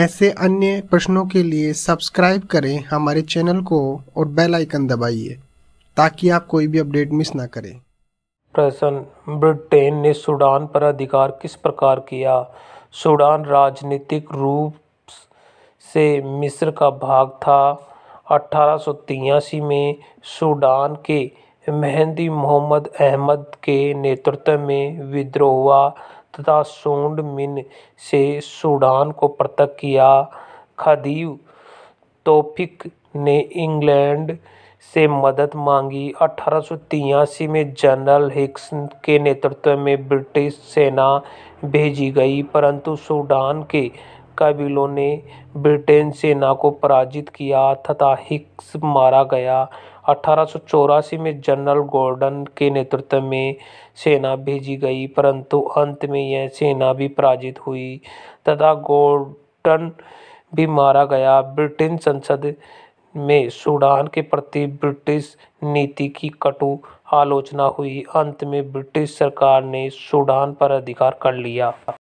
ऐसे अन्य प्रश्नों के लिए सब्सक्राइब करें हमारे चैनल को और बेल आइकन दबाइए ताकि आप कोई भी अपडेट मिस ना करें प्रश्न ब्रिटेन ने सूडान पर अधिकार किस प्रकार किया सूडान राजनीतिक रूप से मिस्र का भाग था अठारह में सूडान के मेहंदी मोहम्मद अहमद के नेतृत्व में विद्रोह हुआ तथा सोंड मिन से सूडान को पृथक किया खदीव तोफिक ने इंग्लैंड से मदद मांगी अठारह में जनरल हिक्स के नेतृत्व में ब्रिटिश सेना भेजी गई परंतु सूडान के काबीलों ने ब्रिटेन सेना को पराजित किया तथा हिक्स मारा गया अठारह में जनरल गोर्डन के नेतृत्व में सेना भेजी गई परंतु अंत में यह सेना भी पराजित हुई तथा गोर्डन भी मारा गया ब्रिटेन संसद में सूडान के प्रति ब्रिटिश नीति की कटु आलोचना हुई अंत में ब्रिटिश सरकार ने सूडान पर अधिकार कर लिया